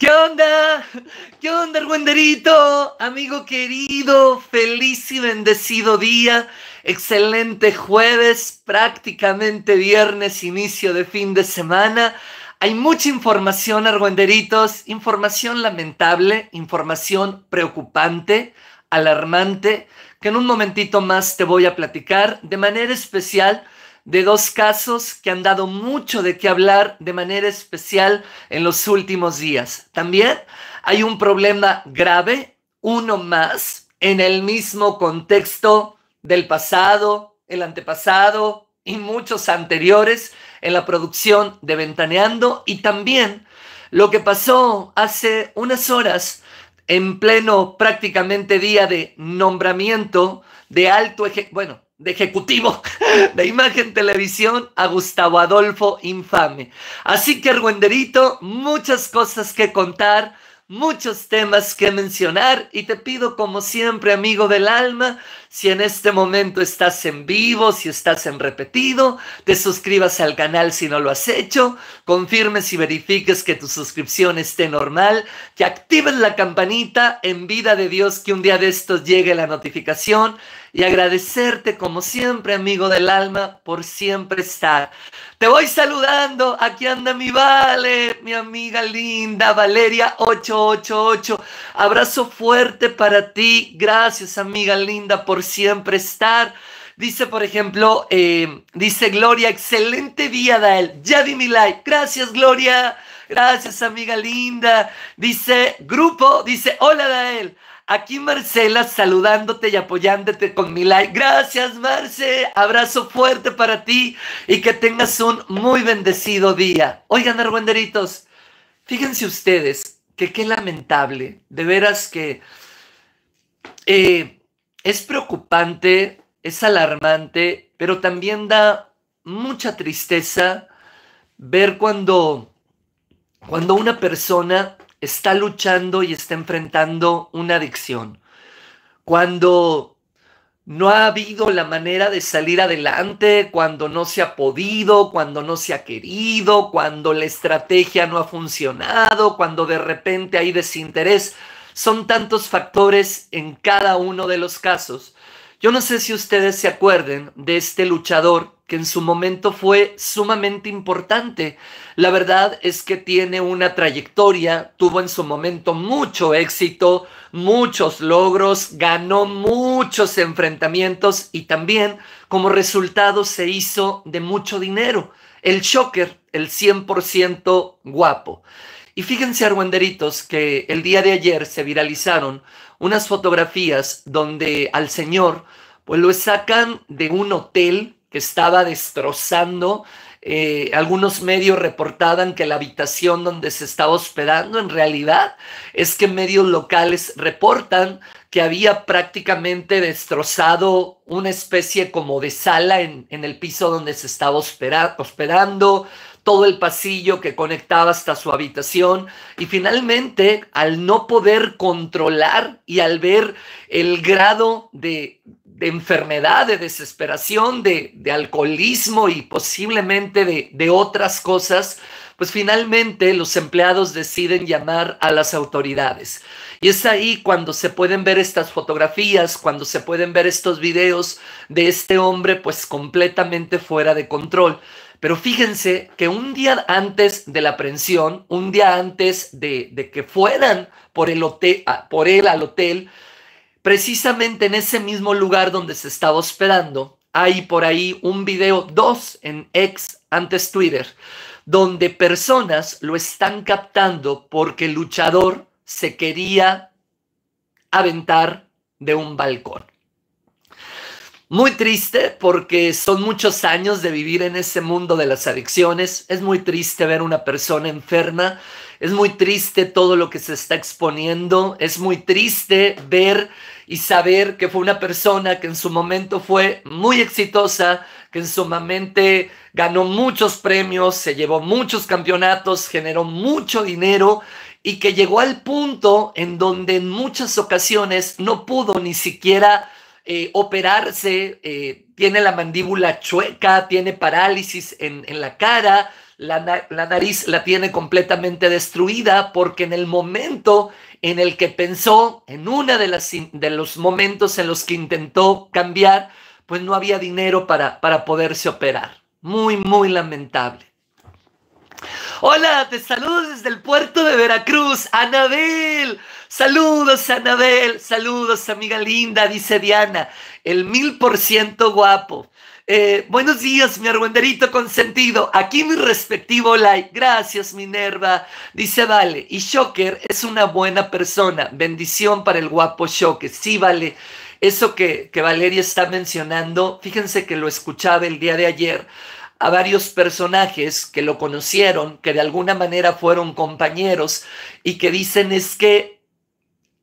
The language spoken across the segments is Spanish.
¿Qué onda? ¿Qué onda, Argüenderito? Amigo querido, feliz y bendecido día. Excelente jueves, prácticamente viernes, inicio de fin de semana. Hay mucha información, Argüenderitos, información lamentable, información preocupante, alarmante, que en un momentito más te voy a platicar de manera especial de dos casos que han dado mucho de qué hablar de manera especial en los últimos días. También hay un problema grave, uno más, en el mismo contexto del pasado, el antepasado y muchos anteriores en la producción de Ventaneando y también lo que pasó hace unas horas en pleno prácticamente día de nombramiento de alto, bueno, de ejecutivo de imagen televisión a Gustavo Adolfo Infame. Así que, Argüenderito, muchas cosas que contar muchos temas que mencionar y te pido como siempre, amigo del alma, si en este momento estás en vivo, si estás en repetido, te suscribas al canal si no lo has hecho, confirmes y verifiques que tu suscripción esté normal, que actives la campanita en vida de Dios que un día de estos llegue la notificación y agradecerte como siempre, amigo del alma, por siempre estar. Te voy saludando. Aquí anda mi Vale, mi amiga linda, Valeria888. Abrazo fuerte para ti. Gracias, amiga linda, por siempre estar. Dice, por ejemplo, eh, dice Gloria, excelente día, Dael. Ya di mi like. Gracias, Gloria. Gracias, amiga linda. Dice, grupo, dice, hola, Dael. Aquí Marcela saludándote y apoyándote con mi like. Gracias, Marce. Abrazo fuerte para ti y que tengas un muy bendecido día. Oigan, argüenderitos, fíjense ustedes que qué lamentable. De veras que eh, es preocupante, es alarmante, pero también da mucha tristeza ver cuando, cuando una persona está luchando y está enfrentando una adicción, cuando no ha habido la manera de salir adelante, cuando no se ha podido, cuando no se ha querido, cuando la estrategia no ha funcionado, cuando de repente hay desinterés. Son tantos factores en cada uno de los casos. Yo no sé si ustedes se acuerden de este luchador que en su momento fue sumamente importante. La verdad es que tiene una trayectoria, tuvo en su momento mucho éxito, muchos logros, ganó muchos enfrentamientos y también como resultado se hizo de mucho dinero. El Shocker, el 100% guapo. Y fíjense, arwenderitos, que el día de ayer se viralizaron unas fotografías donde al señor pues lo sacan de un hotel que estaba destrozando. Eh, algunos medios reportaban que la habitación donde se estaba hospedando, en realidad, es que medios locales reportan que había prácticamente destrozado una especie como de sala en, el piso donde se estaba hospedando, todo el pasillo que conectaba hasta su habitación y finalmente al no poder controlar y al ver el grado de de enfermedad, de desesperación, de, alcoholismo y posiblemente de, otras cosas, pues finalmente los empleados deciden llamar a las autoridades. Y es ahí cuando se pueden ver estas fotografías, cuando se pueden ver estos videos de este hombre pues completamente fuera de control. Pero fíjense que un día antes de la aprehensión, un día antes de, de que fueran por, el hotel, por él al hotel, precisamente en ese mismo lugar donde se estaba hospedando, hay por ahí un video, dos en ex antes Twitter, donde personas lo están captando porque el luchador se quería aventar de un balcón. Muy triste porque son muchos años de vivir en ese mundo de las adicciones. Es muy triste ver una persona enferma. Es muy triste todo lo que se está exponiendo. Es muy triste ver y saber que fue una persona que en su momento fue muy exitosa, que en su momento ganó muchos premios, se llevó muchos campeonatos, generó mucho dinero y que llegó al punto en donde en muchas ocasiones no pudo ni siquiera eh, operarse, eh, tiene la mandíbula chueca, tiene parálisis en, la cara, la, la, nariz la tiene completamente destruida porque en el momento en el que pensó, en uno de, las, de los momentos en los que intentó cambiar, pues no había dinero para, para poderse operar. Muy, muy lamentable. Hola, te saludo desde el puerto de Veracruz, Anabel. Saludos, Anabel. Saludos, amiga linda, dice Diana. El mil por ciento guapo. Eh, buenos días, mi argüenderito consentido. Aquí mi respectivo like. Gracias, Minerva. Dice Vale. Y Shocker es una buena persona. Bendición para el guapo Shocker. Sí, Vale. Eso que, que Valeria está mencionando, fíjense que lo escuchaba el día de ayer a varios personajes que lo conocieron, que de alguna manera fueron compañeros y que dicen es que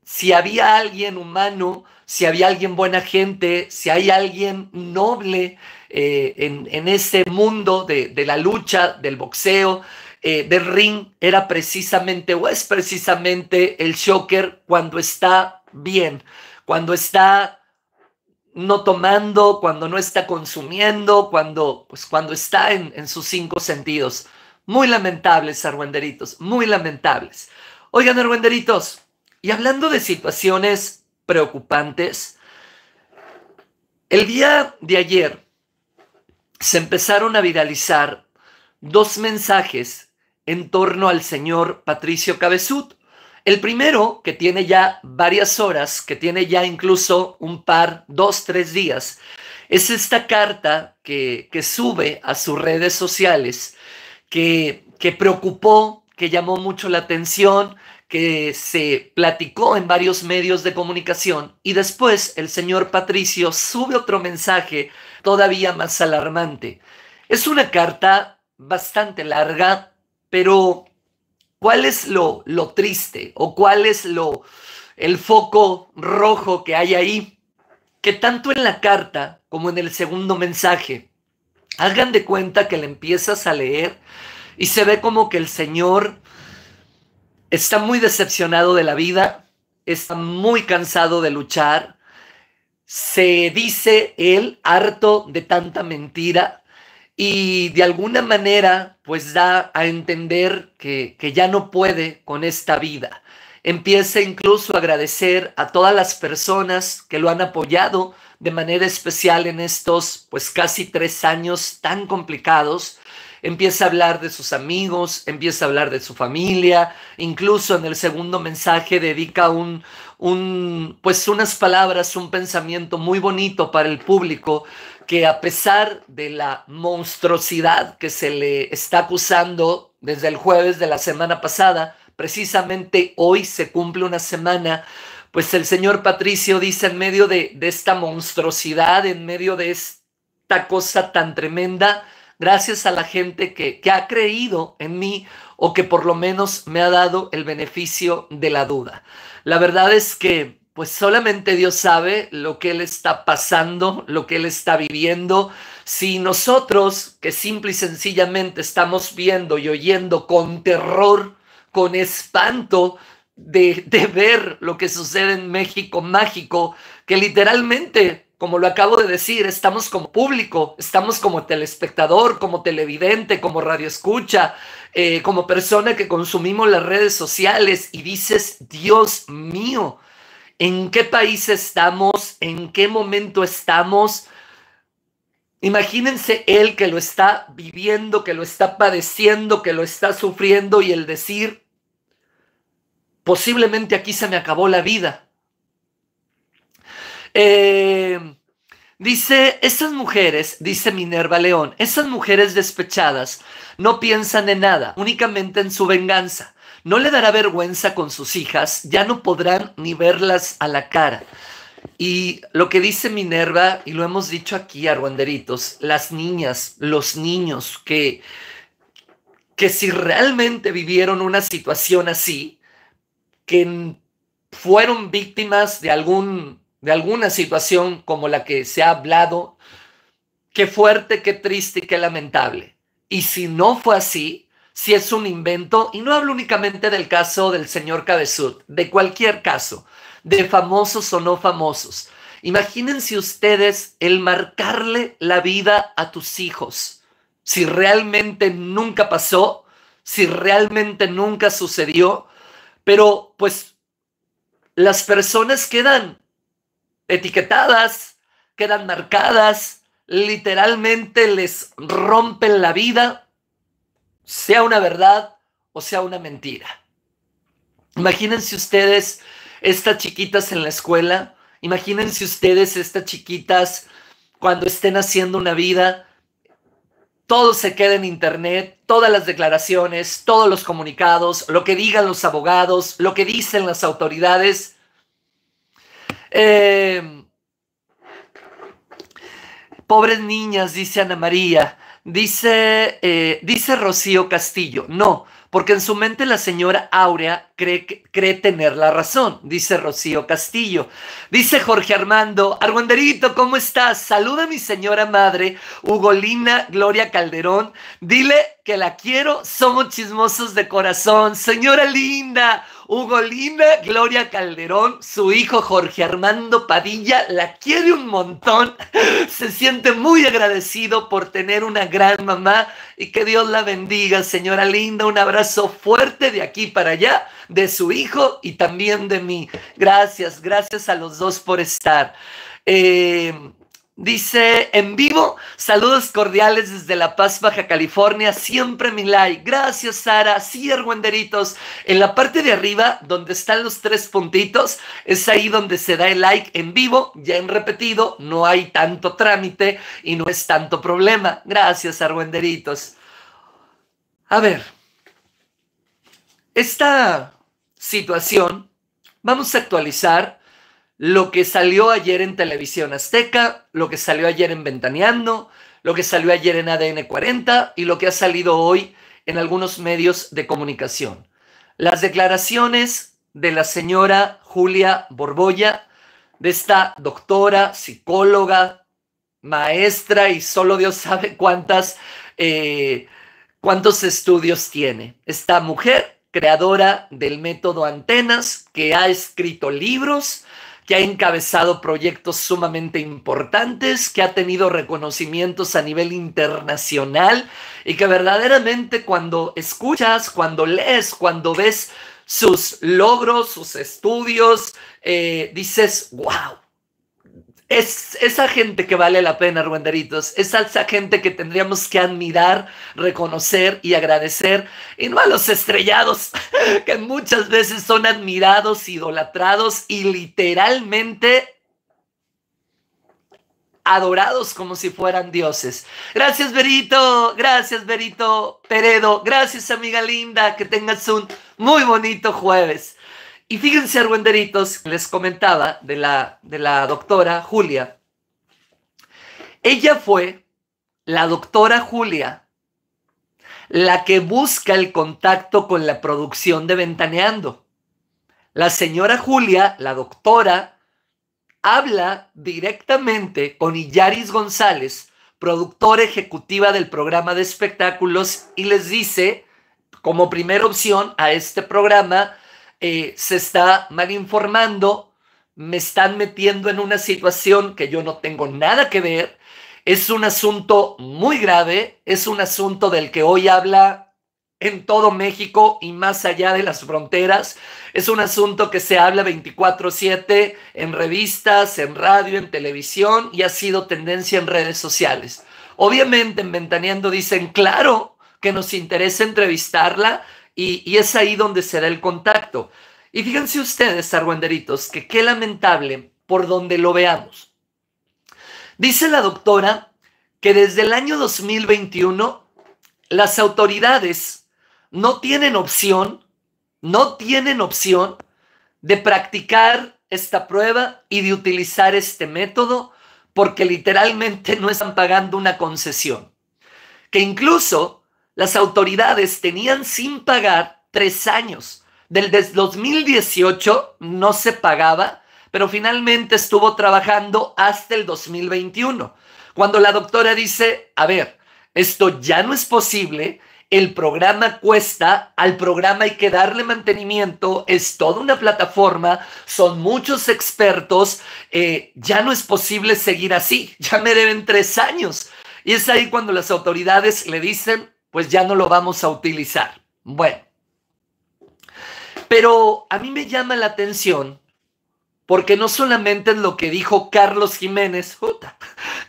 si había alguien humano, si había alguien buena gente, si hay alguien noble eh, en, en, ese mundo de, la lucha, del boxeo, eh, del ring, era precisamente o es precisamente el shocker cuando está bien, cuando está no tomando, cuando no está consumiendo, cuando, pues, cuando está en, sus cinco sentidos. Muy lamentables, arruenderitos, muy lamentables. Oigan, arwenderitos. y hablando de situaciones preocupantes, el día de ayer se empezaron a viralizar dos mensajes en torno al señor Patricio Cabezud. El primero, que tiene ya varias horas, que tiene ya incluso un par, dos, tres días, es esta carta que, que sube a sus redes sociales, que, que preocupó, que llamó mucho la atención, que se platicó en varios medios de comunicación y después el señor Patricio sube otro mensaje todavía más alarmante. Es una carta bastante larga, pero ¿cuál es lo, lo triste o cuál es lo, el foco rojo que hay ahí? Que tanto en la carta como en el segundo mensaje, hagan de cuenta que le empiezas a leer y se ve como que el Señor está muy decepcionado de la vida, está muy cansado de luchar, se dice él harto de tanta mentira y de alguna manera pues da a entender que, que ya no puede con esta vida. Empieza incluso a agradecer a todas las personas que lo han apoyado, de manera especial en estos pues casi tres años tan complicados. Empieza a hablar de sus amigos, empieza a hablar de su familia, incluso en el segundo mensaje dedica un, un pues unas palabras, un pensamiento muy bonito para el público que a pesar de la monstruosidad que se le está acusando desde el jueves de la semana pasada, precisamente hoy se cumple una semana pues el señor Patricio dice en medio de, esta monstruosidad, en medio de esta cosa tan tremenda, gracias a la gente que, que, ha creído en mí o que por lo menos me ha dado el beneficio de la duda. La verdad es que pues solamente Dios sabe lo que Él está pasando, lo que Él está viviendo. Si nosotros, que simple y sencillamente estamos viendo y oyendo con terror, con espanto, de, ver lo que sucede en México mágico, que literalmente, como lo acabo de decir, estamos como público, estamos como telespectador, como televidente, como radioescucha, escucha como persona que consumimos las redes sociales y dices, Dios mío, ¿en qué país estamos? ¿En qué momento estamos? Imagínense él que lo está viviendo, que lo está padeciendo, que lo está sufriendo y el decir, Posiblemente aquí se me acabó la vida. Eh, dice, esas mujeres, dice Minerva León, esas mujeres despechadas no piensan en nada, únicamente en su venganza. No le dará vergüenza con sus hijas, ya no podrán ni verlas a la cara. Y lo que dice Minerva, y lo hemos dicho aquí, arruanderitos, las niñas, los niños que, que si realmente vivieron una situación así, que fueron víctimas de, algún, de alguna situación como la que se ha hablado. Qué fuerte, qué triste, qué lamentable. Y si no fue así, si es un invento, y no hablo únicamente del caso del señor Cabezud, de cualquier caso, de famosos o no famosos. Imagínense ustedes el marcarle la vida a tus hijos, si realmente nunca pasó, si realmente nunca sucedió, pero pues las personas quedan etiquetadas, quedan marcadas, literalmente les rompen la vida, sea una verdad o sea una mentira. Imagínense ustedes estas chiquitas en la escuela, imagínense ustedes estas chiquitas cuando estén haciendo una vida, todo se queda en internet, todas las declaraciones, todos los comunicados, lo que digan los abogados, lo que dicen las autoridades. Eh, pobres niñas, dice Ana María, dice, eh, dice Rocío Castillo, no, porque en su mente la señora Aurea cree, cree tener la razón, dice Rocío Castillo. Dice Jorge Armando, Argunderito, ¿cómo estás? Saluda a mi señora madre, Ugolina Gloria Calderón. Dile que la quiero, somos chismosos de corazón. Señora linda, Ugolina Gloria Calderón, su hijo Jorge Armando Padilla, la quiere un montón. Se siente muy agradecido por tener una gran mamá y que Dios la bendiga, señora linda. Un abrazo fuerte de aquí para allá, de su hijo y también de mí. Gracias, gracias a los dos por estar. Eh, dice en vivo, saludos cordiales desde La Paz, Baja California, siempre mi like. Gracias, Sara. Sí, Erguenderitos. En la parte de arriba, donde están los tres puntitos, es ahí donde se da el like en vivo, ya en repetido, no hay tanto trámite y no es tanto problema. Gracias, Arguenderitos. A ver. Esta situación, vamos a actualizar lo que salió ayer en Televisión Azteca, lo que salió ayer en Ventaneando, lo que salió ayer en ADN 40 y lo que ha salido hoy en algunos medios de comunicación. Las declaraciones de la señora Julia Borbolla, de esta doctora, psicóloga, maestra y solo Dios sabe cuántas, eh, cuántos estudios tiene. Esta mujer creadora del método Antenas, que ha escrito libros, que ha encabezado proyectos sumamente importantes, que ha tenido reconocimientos a nivel internacional y que verdaderamente cuando escuchas, cuando lees, cuando ves sus logros, sus estudios, eh, dices, wow, es esa gente que vale la pena, Ruenderitos. Es esa gente que tendríamos que admirar, reconocer y agradecer. Y no a los estrellados, que muchas veces son admirados, idolatrados y literalmente adorados como si fueran dioses. Gracias, Berito. Gracias, Berito Peredo. Gracias, amiga linda. Que tengas un muy bonito jueves. Y fíjense, Arguenderitos, les comentaba de la, de la doctora Julia. Ella fue la doctora Julia la que busca el contacto con la producción de Ventaneando. La señora Julia, la doctora, habla directamente con Illaris González, productora ejecutiva del programa de espectáculos, y les dice, como primera opción a este programa, eh, se está mal informando, me están metiendo en una situación que yo no tengo nada que ver, es un asunto muy grave, es un asunto del que hoy habla en todo México y más allá de las fronteras. Es un asunto que se habla 24/7 en revistas, en radio, en televisión y ha sido tendencia en redes sociales. Obviamente en Ventaneando dicen, claro que nos interesa entrevistarla, y, es ahí donde se da el contacto. Y fíjense ustedes, arguenderitos, que qué lamentable por donde lo veamos. Dice la doctora que desde el año 2021 las autoridades no tienen opción, no tienen opción de practicar esta prueba y de utilizar este método porque literalmente no están pagando una concesión. Que incluso las autoridades tenían sin pagar tres años. Del 2018 no se pagaba, pero finalmente estuvo trabajando hasta el 2021. Cuando la doctora dice, a ver, esto ya no es posible, el programa cuesta, al programa hay que darle mantenimiento, es toda una plataforma, son muchos expertos, eh, ya no es posible seguir así, ya me deben tres años. Y es ahí cuando las autoridades le dicen, pues ya no lo vamos a utilizar. Bueno, pero a mí me llama la atención porque no solamente es lo que dijo Carlos Jiménez,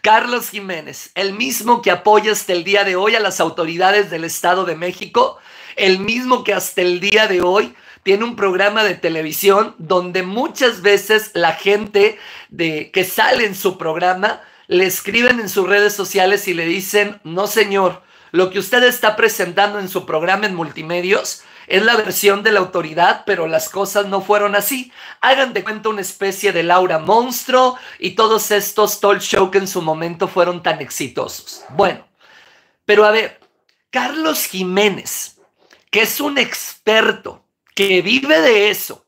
Carlos Jiménez, el mismo que apoya hasta el día de hoy a las autoridades del Estado de México, el mismo que hasta el día de hoy tiene un programa de televisión donde muchas veces la gente de, que sale en su programa le escriben en sus redes sociales y le dicen, no señor, lo que usted está presentando en su programa en multimedios es la versión de la autoridad, pero las cosas no fueron así. Hagan de cuenta una especie de Laura Monstruo y todos estos talk show que en su momento fueron tan exitosos. Bueno, pero a ver, Carlos Jiménez, que es un experto, que vive de eso,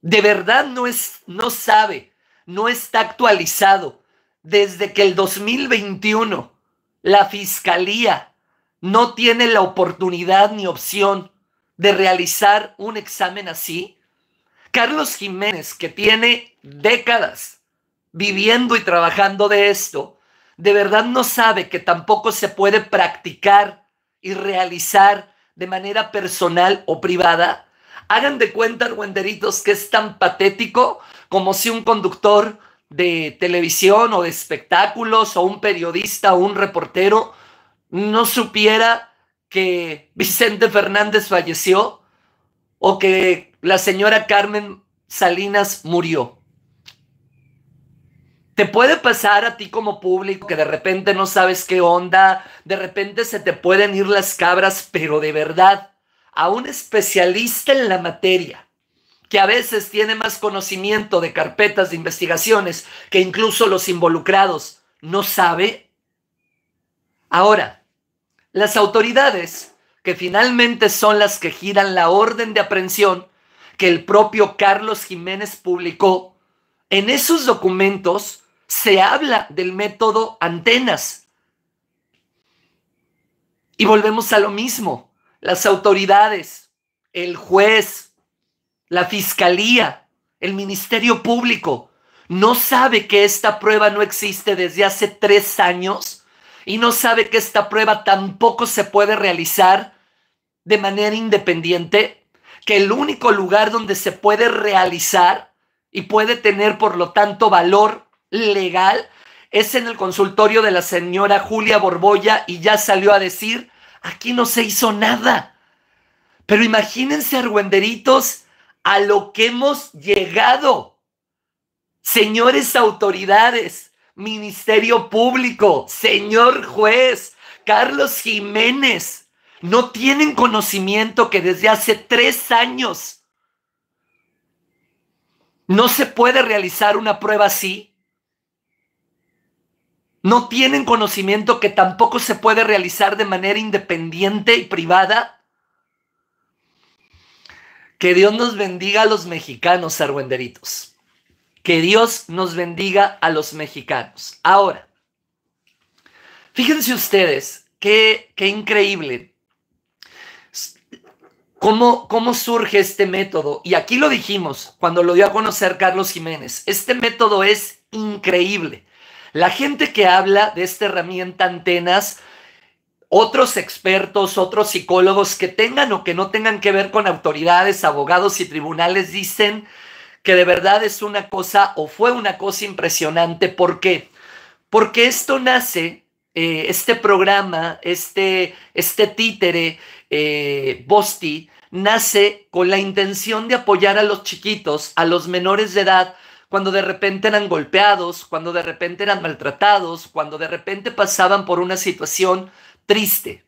de verdad no, es, no sabe, no está actualizado desde que el 2021 la fiscalía no tiene la oportunidad ni opción de realizar un examen así? Carlos Jiménez, que tiene décadas viviendo y trabajando de esto, de verdad no sabe que tampoco se puede practicar y realizar de manera personal o privada. Hagan de cuenta, Wenderitos, que es tan patético como si un conductor de televisión o de espectáculos o un periodista o un reportero no supiera que Vicente Fernández falleció o que la señora Carmen Salinas murió. Te puede pasar a ti como público que de repente no sabes qué onda, de repente se te pueden ir las cabras, pero de verdad, a un especialista en la materia, que a veces tiene más conocimiento de carpetas de investigaciones que incluso los involucrados, no sabe? Ahora, las autoridades, que finalmente son las que giran la orden de aprehensión que el propio Carlos Jiménez publicó, en esos documentos se habla del método antenas. Y volvemos a lo mismo, las autoridades, el juez, la fiscalía, el ministerio público, no sabe que esta prueba no existe desde hace tres años y no sabe que esta prueba tampoco se puede realizar de manera independiente, que el único lugar donde se puede realizar y puede tener, por lo tanto, valor legal es en el consultorio de la señora Julia Borboya y ya salió a decir, aquí no se hizo nada. Pero imagínense, argüenderitos, a lo que hemos llegado. Señores autoridades, Ministerio Público, señor juez, Carlos Jiménez, no tienen conocimiento que desde hace tres años no se puede realizar una prueba así. No tienen conocimiento que tampoco se puede realizar de manera independiente y privada. Que Dios nos bendiga a los mexicanos, argüenderitos. Que Dios nos bendiga a los mexicanos. Ahora, fíjense ustedes, qué, increíble. ¿Cómo, ¿Cómo surge este método? Y aquí lo dijimos cuando lo dio a conocer Carlos Jiménez. Este método es increíble. La gente que habla de esta herramienta antenas otros expertos, otros psicólogos que tengan o que no tengan que ver con autoridades, abogados y tribunales dicen que de verdad es una cosa o fue una cosa impresionante. ¿Por qué? Porque esto nace, eh, este programa, este, este títere, eh, Bosti, nace con la intención de apoyar a los chiquitos, a los menores de edad, cuando de repente eran golpeados, cuando de repente eran maltratados, cuando de repente pasaban por una situación triste.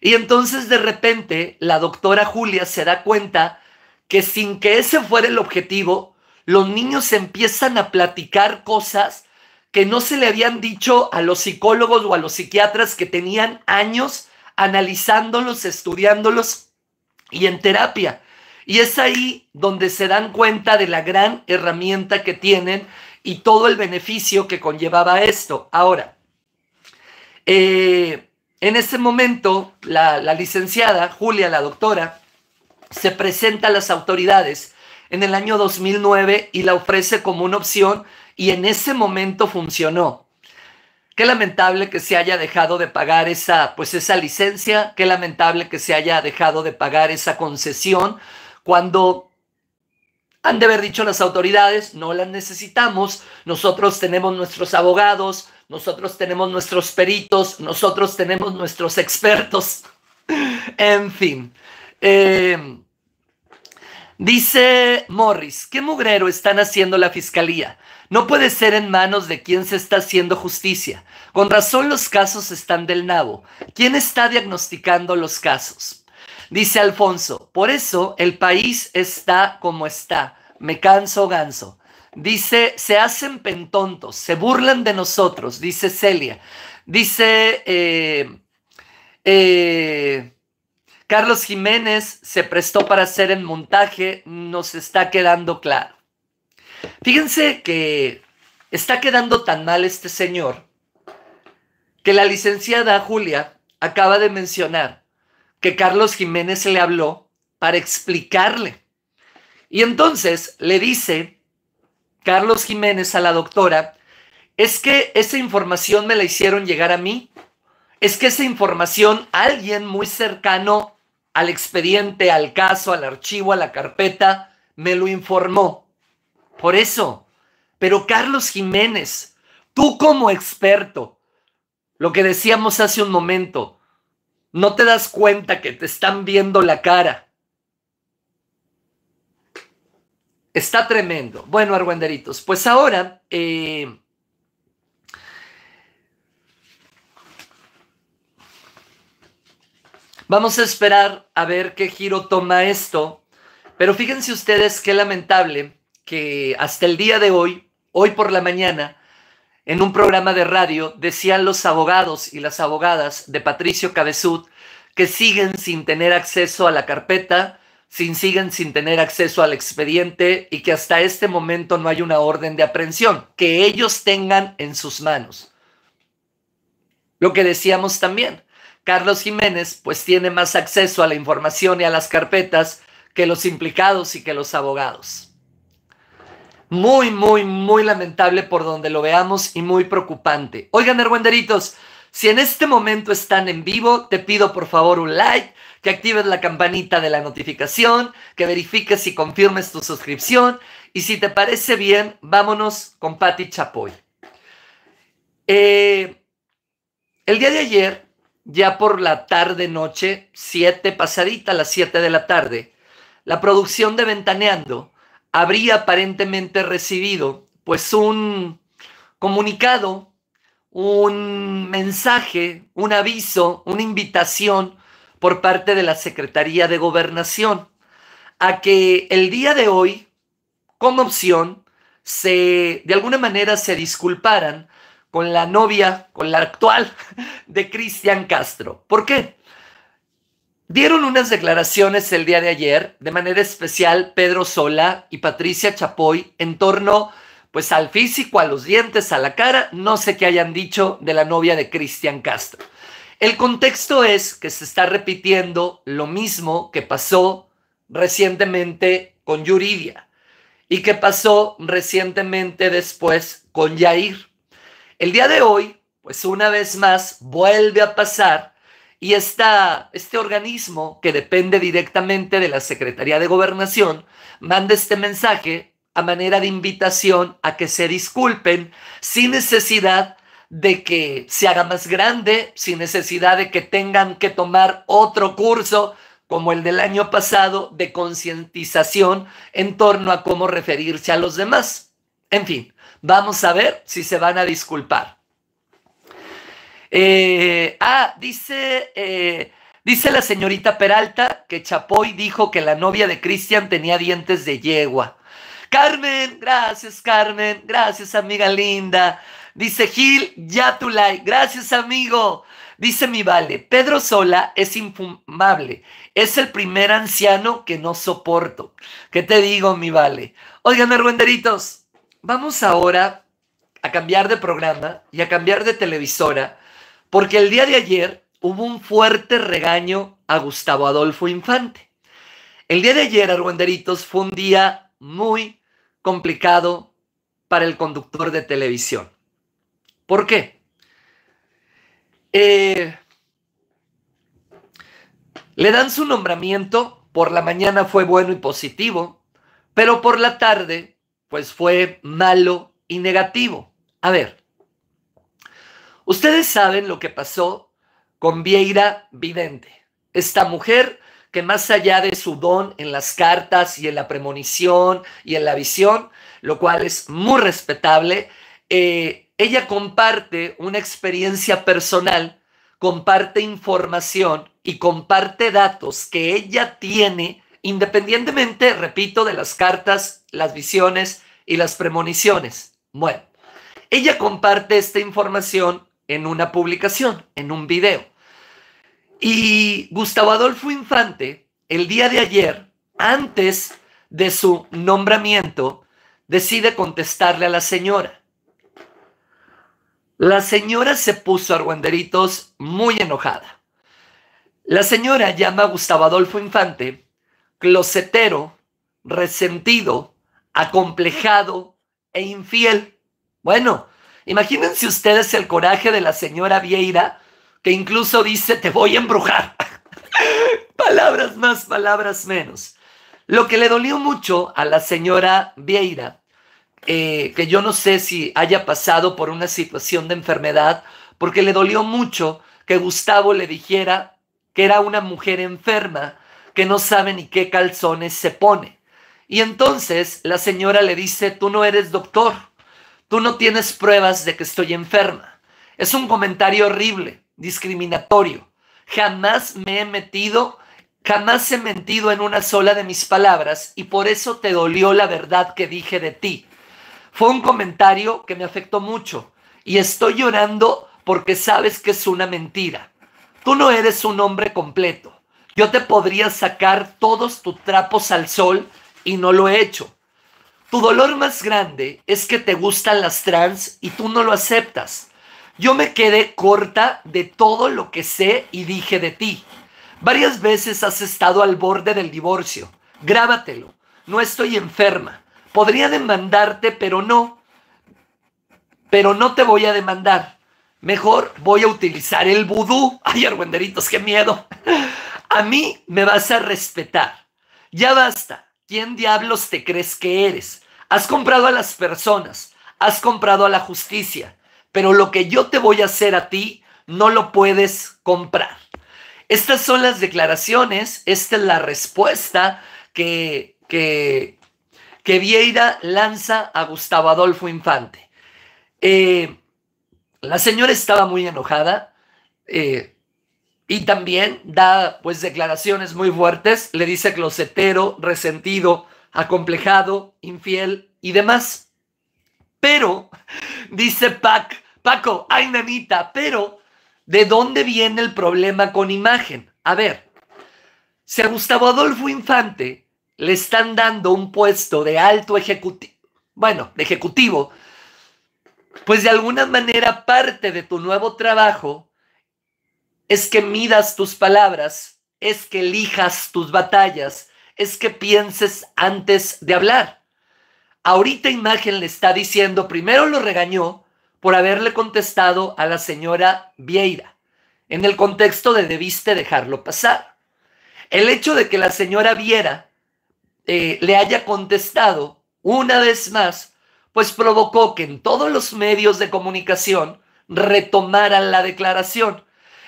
Y entonces de repente la doctora Julia se da cuenta que sin que ese fuera el objetivo, los niños empiezan a platicar cosas que no se le habían dicho a los psicólogos o a los psiquiatras que tenían años analizándolos, estudiándolos y en terapia. Y es ahí donde se dan cuenta de la gran herramienta que tienen y todo el beneficio que conllevaba esto. Ahora, eh, en ese momento, la, licenciada, Julia, la doctora, se presenta a las autoridades en el año 2009 y la ofrece como una opción y en ese momento funcionó. Qué lamentable que se haya dejado de pagar esa, pues esa licencia, qué lamentable que se haya dejado de pagar esa concesión cuando han de haber dicho las autoridades, no las necesitamos, nosotros tenemos nuestros abogados, nosotros tenemos nuestros peritos, nosotros tenemos nuestros expertos. en fin. Em, dice Morris, ¿qué mugrero están haciendo la fiscalía? No puede ser en manos de quien se está haciendo justicia. Con razón los casos están del nabo. ¿Quién está diagnosticando los casos? Dice Alfonso, por eso el país está como está. Me canso ganso. Dice, se hacen pentontos, se burlan de nosotros, dice Celia. Dice eh, eh, Carlos Jiménez, se prestó para hacer el montaje, nos está quedando claro. Fíjense que está quedando tan mal este señor que la licenciada Julia acaba de mencionar que Carlos Jiménez le habló para explicarle. Y entonces le dice Carlos Jiménez a la doctora, es que esa información me la hicieron llegar a mí, es que esa información alguien muy cercano al expediente, al caso, al archivo, a la carpeta, me lo informó. Por eso, pero Carlos Jiménez, tú como experto, lo que decíamos hace un momento, no te das cuenta que te están viendo la cara Está tremendo. Bueno, Argüenderitos, pues ahora eh, vamos a esperar a ver qué giro toma esto. Pero fíjense ustedes qué lamentable que hasta el día de hoy, hoy por la mañana, en un programa de radio, decían los abogados y las abogadas de Patricio Cabezud que siguen sin tener acceso a la carpeta sin, siguen sin tener acceso al expediente y que hasta este momento no hay una orden de aprehensión que ellos tengan en sus manos. Lo que decíamos también, Carlos Jiménez pues tiene más acceso a la información y a las carpetas que los implicados y que los abogados. Muy, muy, muy lamentable por donde lo veamos y muy preocupante. Oigan, Erwenderitos, si en este momento están en vivo, te pido por favor un like que actives la campanita de la notificación, que verifiques y confirmes tu suscripción. Y si te parece bien, vámonos con Patti Chapoy. Eh, el día de ayer, ya por la tarde-noche, ...siete pasadita, las siete de la tarde, la producción de Ventaneando habría aparentemente recibido pues un comunicado, un mensaje, un aviso, una invitación por parte de la Secretaría de Gobernación a que el día de hoy, como opción, se de alguna manera se disculparan con la novia, con la actual de Cristian Castro. ¿Por qué? Dieron unas declaraciones el día de ayer, de manera especial Pedro Sola y Patricia Chapoy, en torno pues al físico, a los dientes, a la cara, no sé qué hayan dicho de la novia de Cristian Castro. El contexto es que se está repitiendo lo mismo que pasó recientemente con Yuridia y que pasó recientemente después con Yair. El día de hoy, pues una vez más, vuelve a pasar y está este organismo que depende directamente de la Secretaría de Gobernación manda este mensaje a manera de invitación a que se disculpen sin necesidad de que se haga más grande sin necesidad de que tengan que tomar otro curso como el del año pasado de concientización en torno a cómo referirse a los demás. En fin, vamos a ver si se van a disculpar. Eh, ah, dice, eh, dice la señorita Peralta que Chapoy dijo que la novia de Cristian tenía dientes de yegua. Carmen, gracias Carmen, gracias amiga linda. Dice Gil ya tu like. gracias amigo. Dice mi vale, Pedro Sola es infumable, es el primer anciano que no soporto. ¿Qué te digo, mi vale? Oigan, argüenderitos, vamos ahora a cambiar de programa y a cambiar de televisora, porque el día de ayer hubo un fuerte regaño a Gustavo Adolfo Infante. El día de ayer, Arguenderitos, fue un día muy complicado para el conductor de televisión. ¿Por qué? Eh, le dan su nombramiento, por la mañana fue bueno y positivo, pero por la tarde, pues fue malo y negativo. A ver, ustedes saben lo que pasó con Vieira Vidente, esta mujer que más allá de su don en las cartas y en la premonición y en la visión, lo cual es muy respetable, eh, ella comparte una experiencia personal, comparte información y comparte datos que ella tiene independientemente, repito, de las cartas, las visiones y las premoniciones. Bueno, ella comparte esta información en una publicación, en un video. Y Gustavo Adolfo Infante, el día de ayer, antes de su nombramiento, decide contestarle a la señora. La señora se puso a Argüenderitos muy enojada. La señora llama a Gustavo Adolfo Infante closetero, resentido, acomplejado e infiel. Bueno, imagínense ustedes el coraje de la señora Vieira, que incluso dice, te voy a embrujar. palabras más, palabras menos. Lo que le dolió mucho a la señora Vieira eh, que yo no sé si haya pasado por una situación de enfermedad, porque le dolió mucho que Gustavo le dijera que era una mujer enferma, que no sabe ni qué calzones se pone. Y entonces la señora le dice, tú no eres doctor, tú no tienes pruebas de que estoy enferma. Es un comentario horrible, discriminatorio. Jamás me he metido, jamás he mentido en una sola de mis palabras y por eso te dolió la verdad que dije de ti. Fue un comentario que me afectó mucho y estoy llorando porque sabes que es una mentira. Tú no eres un hombre completo. Yo te podría sacar todos tus trapos al sol y no lo he hecho. Tu dolor más grande es que te gustan las trans y tú no lo aceptas. Yo me quedé corta de todo lo que sé y dije de ti. Varias veces has estado al borde del divorcio. Grábatelo. No estoy enferma podría demandarte, pero no. Pero no te voy a demandar. Mejor voy a utilizar el vudú. Ay, argüenderitos, qué miedo. A mí me vas a respetar. Ya basta. ¿Quién diablos te crees que eres? Has comprado a las personas, has comprado a la justicia, pero lo que yo te voy a hacer a ti no lo puedes comprar. Estas son las declaraciones, esta es la respuesta que, que, que Vieira lanza a Gustavo Adolfo Infante. Eh, la señora estaba muy enojada eh, y también da pues declaraciones muy fuertes, le dice closetero, resentido, acomplejado, infiel y demás. Pero, dice Pac, Paco, ay nanita, pero ¿de dónde viene el problema con imagen? A ver, si a Gustavo Adolfo Infante le están dando un puesto de alto ejecutivo, bueno, de ejecutivo, pues de alguna manera parte de tu nuevo trabajo es que midas tus palabras, es que elijas tus batallas, es que pienses antes de hablar. Ahorita Imagen le está diciendo, primero lo regañó por haberle contestado a la señora Vieira, en el contexto de debiste dejarlo pasar. El hecho de que la señora Viera eh, le haya contestado una vez más, pues provocó que en todos los medios de comunicación retomaran la declaración.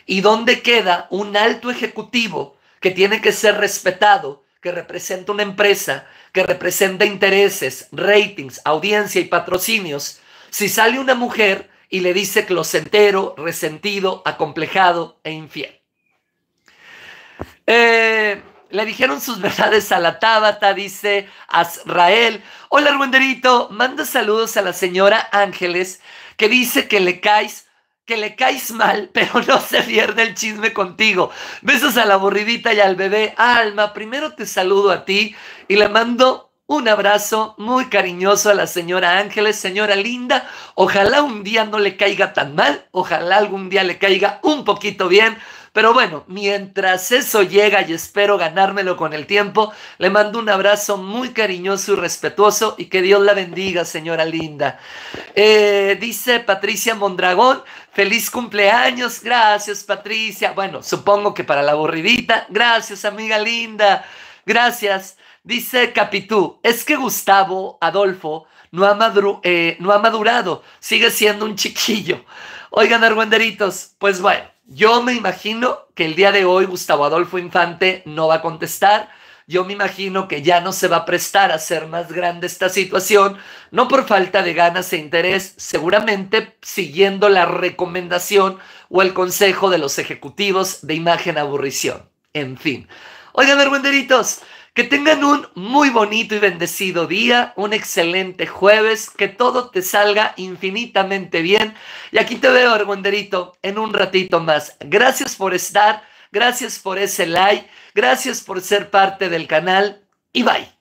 ¿Y dónde queda un alto ejecutivo que tiene que ser respetado, que representa una empresa, que representa intereses, ratings, audiencia y patrocinios? Si sale una mujer y le dice closetero, resentido, acomplejado e infiel. Eh, le dijeron sus verdades a la Tábata, dice Azrael. Hola, Ruenderito. Manda saludos a la señora Ángeles, que dice que le caes que le caes mal, pero no se pierde el chisme contigo. Besos a la aburridita y al bebé. Alma, primero te saludo a ti y le mando un abrazo muy cariñoso a la señora Ángeles, señora linda. Ojalá un día no le caiga tan mal, ojalá algún día le caiga un poquito bien. Pero bueno, mientras eso llega y espero ganármelo con el tiempo, le mando un abrazo muy cariñoso y respetuoso y que Dios la bendiga, señora linda. Eh, dice Patricia Mondragón, feliz cumpleaños, gracias Patricia. Bueno, supongo que para la aburridita, gracias amiga linda, gracias. Dice Capitú, es que Gustavo Adolfo no ha, madru eh, no ha madurado, sigue siendo un chiquillo. Oigan, argüenderitos, pues bueno. Yo me imagino que el día de hoy Gustavo Adolfo Infante no va a contestar. Yo me imagino que ya no se va a prestar a ser más grande esta situación, no por falta de ganas e interés, seguramente siguiendo la recomendación o el consejo de los ejecutivos de imagen aburrición. En fin. Oigan, vergüenderitos, que tengan un muy bonito y bendecido día, un excelente jueves, que todo te salga infinitamente bien. Y aquí te veo, Argüenderito, en un ratito más. Gracias por estar, gracias por ese like, gracias por ser parte del canal y bye.